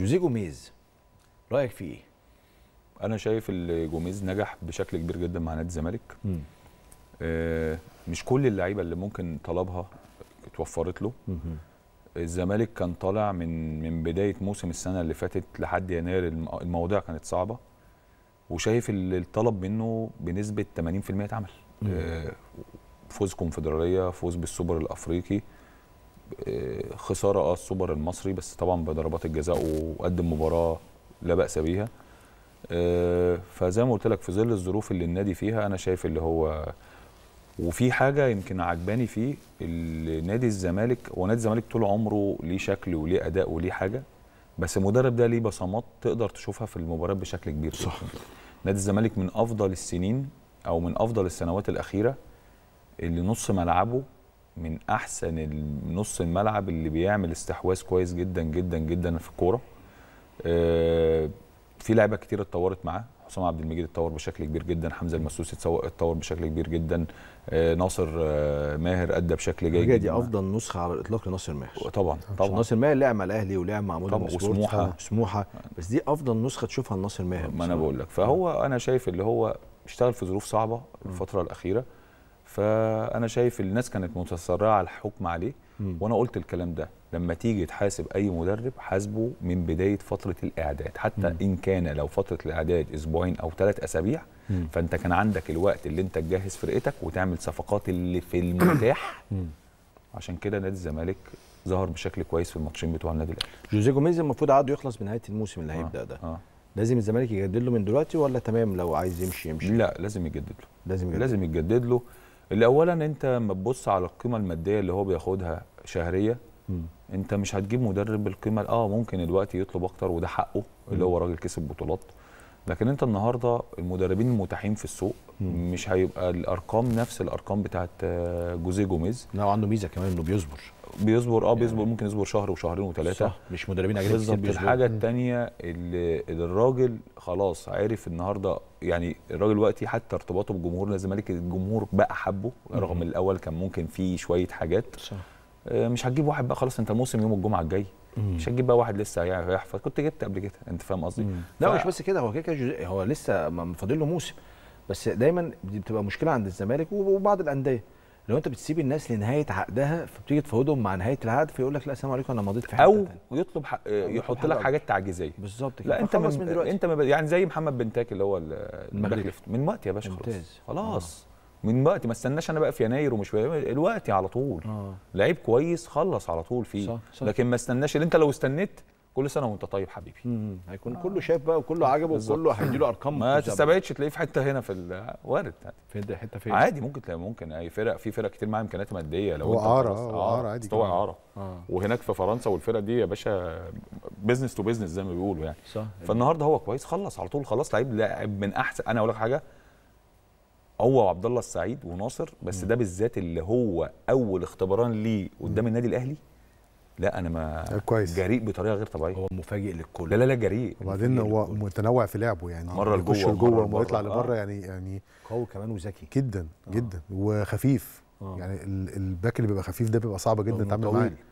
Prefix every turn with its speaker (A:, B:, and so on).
A: جوزيه جوميز رايك فيه ايه؟ انا شايف ان جوميز نجح بشكل كبير جدا مع نادي الزمالك آه، مش كل اللعيبه اللي ممكن طلبها اتوفرت له الزمالك كان طالع من من بدايه موسم السنه اللي فاتت لحد يناير المواضيع كانت صعبه وشايف الطلب منه بنسبه 80% اتعمل آه، فوز كونفدراليه فوز بالسوبر الافريقي خساره اه السوبر المصري بس طبعا بضربات الجزاء وقدم مباراه لا باس بيها آه، فزي ما قلت لك في ظل الظروف اللي النادي فيها انا شايف اللي هو وفي حاجه يمكن عجباني فيه نادي الزمالك هو نادي الزمالك طول عمره ليه شكل وليه اداء وليه حاجه بس المدرب ده ليه بصمات تقدر تشوفها في المباريات بشكل كبير صح نادي الزمالك من افضل السنين او من افضل السنوات الاخيره اللي نص ملعبه من احسن نص الملعب اللي بيعمل استحواذ كويس جدا جدا جدا في الكوره آه، في لعبة كتير اتطورت معاه حسام عبد المجيد اتطور بشكل كبير جدا حمزه المسوسي اتطور بشكل كبير جدا آه، ناصر آه، ماهر ادى بشكل جيد جدا دي
B: افضل نسخه على الاطلاق لناصر ماهر طبعا طبعا ناصر ماهر لعب مع الاهلي ولعب مع مودرن وسموحه سموحه بس دي افضل نسخه تشوفها لناصر ماهر ما انا بقول لك
A: فهو انا شايف اللي هو اشتغل في ظروف صعبه الفتره الاخيره فانا شايف الناس كانت متسرعه الحكم عليه وانا قلت الكلام ده لما تيجي تحاسب اي مدرب حاسبه من بدايه فتره الاعداد حتى مم. ان كان لو فتره الاعداد اسبوعين او ثلاث اسابيع مم. فانت كان عندك الوقت اللي انت تجهز فرقتك وتعمل صفقات اللي في المتاح
B: عشان كده نادي الزمالك ظهر بشكل كويس في الماتشين بتوع النادي الاهلي جوزيه جوميز المفروض عقده يخلص بنهايه الموسم اللي هيبدا آه، ده آه. لازم الزمالك يجدد له من دلوقتي ولا تمام لو عايز يمشي يمشي لا لازم يجدد له لازم يجدد لازم يجدد له الاولا اولا انت لما تبص على القيمه الماديه
A: اللي هو بياخدها شهريه م. انت مش هتجيب مدرب بالقيمه اه ممكن دلوقتي يطلب اكتر وده حقه اللي هو راجل كسب بطولات لكن انت النهارده المدربين المتاحين في السوق مش هيبقى الارقام نفس الارقام بتاعت آه، جوزيه جوميز لا وعنده ميزه كمان انه بيصبر بيصبر اه بيصبر يعني ممكن يصبر شهر وشهرين وثلاثه صح مش مدربين اجانب بالظبط الحاجه الثانيه اللي الراجل خلاص عارف النهارده يعني الراجل دلوقتي حتى ارتباطه بالجمهور الزمالك الجمهور بقى حبه رغم الاول كان ممكن فيه شويه حاجات صح آه، مش هتجيب واحد بقى خلاص انت موسم يوم الجمعه الجاي مش هتجيب بقى واحد لسه هيحفظ يعني
B: كنت جبت قبل كده انت فاهم قصدي لا ف... مش بس كده هو كده هو لسه فاضل له موسم بس دايما دي بتبقى مشكله عند الزمالك وبعض الانديه لو انت بتسيب الناس لنهايه عقدها فبتيجي تفاوضهم مع نهايه العقد فيقول لك لا السلام عليكم انا مضيت في حته او
A: يطلب حق يحط لك حاجات تعجيزيه بالظبط كده لا انت من, من دلوقتي انت يعني زي محمد بنتاك اللي هو المغرب من وقت يا باشا خلاص خلاص من وقت ما استناش انا بقى في يناير ومش في دلوقتي على طول آه. لعيب كويس خلص على طول فيه صح صح. لكن ما استناش اللي انت لو استنيت كل سنه وانت طيب حبيبي مم.
B: هيكون آه. كله شايف بقى وكله عجبه وكله هيديله ارقام ما تستبعدش
A: تلاقيه في حته هنا في وارد يعني. في حته فين عادي ممكن تلاقي ممكن اي فرق في فرق كتير معاها امكانيات ماديه لو هو اه عاره عادي هو عاره وهناك في فرنسا والفرق دي يا باشا بزنس تو بزنس زي ما بيقولوا يعني صح فالنهارده هو كويس خلص على طول خلاص لعيب لاعب من احسن انا اقول لك حاجه هو وعبد الله السعيد وناصر بس م. ده بالذات اللي هو اول اختباران ليه قدام النادي الاهلي لا انا ما آه، كويس جريء بطريقه غير طبيعيه هو مفاجئ
B: للكل لا لا لا جريء وبعدين هو متنوع في لعبه يعني مره لجوه جوه ويطلع لبره آه. يعني يعني قوي كمان وذكي جدا آه. جدا وخفيف آه. يعني الباك اللي بيبقى خفيف ده بيبقى صعب جدا آه، تعمل معاه